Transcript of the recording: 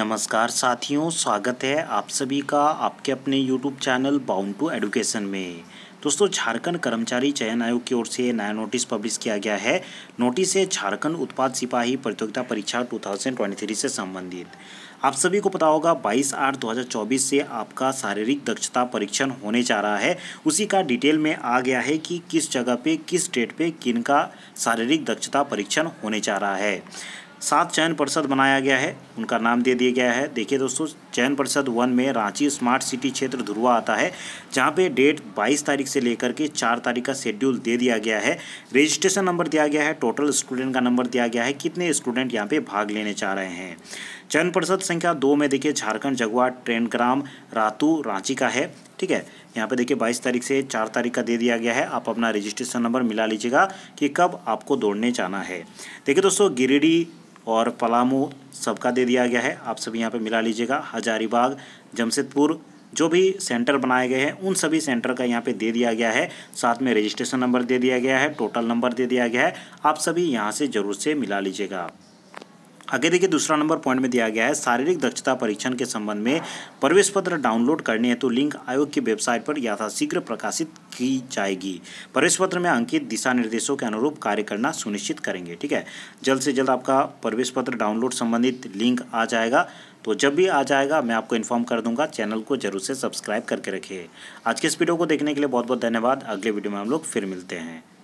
नमस्कार साथियों स्वागत है आप सभी का आपके अपने YouTube channel bound to education में दोस्तों झारखंड कर्मचारी चयन आयोग की ओर से नया नोटिस पब्लिश किया गया है नोटिस है झारखंड उत्पाद सिपाही प्रतियोगिता परीक्षा 2023 से संबंधित आप सभी को पता होगा 22 आठ 2024 से आपका शारीरिक दक्षता परीक्षण होने जा रहा है उसी का डिटेल में आ गया है कि किस जगह पे किस डेट पे किन का शारीरिक दक्षता परीक्षण होने जा रहा है सात चयन परिषद बनाया गया है उनका नाम दे दिया गया है देखिए दोस्तों चयन परिषद वन में रांची स्मार्ट सिटी क्षेत्र ध्रुवा आता है जहाँ पे डेट 22 तारीख से लेकर के 4 तारीख का शेड्यूल दे दिया गया है रजिस्ट्रेशन नंबर दिया गया है टोटल स्टूडेंट का नंबर दिया गया है कितने स्टूडेंट यहाँ पे भाग लेने चाह रहे हैं चयन परिषद संख्या दो में देखिए झारखंड जगुआ ट्रेनग्राम रातू रांची का है ठीक है यहाँ पे देखिए 22 तारीख से 4 तारीख का दे दिया गया है आप अपना रजिस्ट्रेशन नंबर मिला लीजिएगा कि कब आपको दौड़ने जाना है देखिए दोस्तों गिरिडीह और पलामू सबका दे दिया गया है आप सभी यहाँ पे मिला लीजिएगा हजारीबाग जमशेदपुर जो भी सेंटर बनाए गए हैं उन सभी सेंटर का यहाँ पे दे दिया गया है साथ में रजिस्ट्रेशन नंबर दे दिया गया है टोटल नंबर दे दिया गया है आप सभी यहाँ से ज़रूर से मिला लीजिएगा आगे देखिए दूसरा नंबर पॉइंट में दिया गया है शारीरिक दक्षता परीक्षण के संबंध में प्रवेश पत्र डाउनलोड करने हैं तो लिंक आयोग की वेबसाइट पर यथाशीघ्र प्रकाशित की जाएगी प्रवेश पत्र में अंकित दिशा निर्देशों के अनुरूप कार्य करना सुनिश्चित करेंगे ठीक है जल्द से जल्द आपका प्रवेश पत्र डाउनलोड संबंधित लिंक आ जाएगा तो जब भी आ जाएगा मैं आपको इन्फॉर्म कर दूंगा चैनल को जरूर से सब्सक्राइब करके रखिए आज के इस वीडियो को देखने के लिए बहुत बहुत धन्यवाद अगले वीडियो में हम लोग फिर मिलते हैं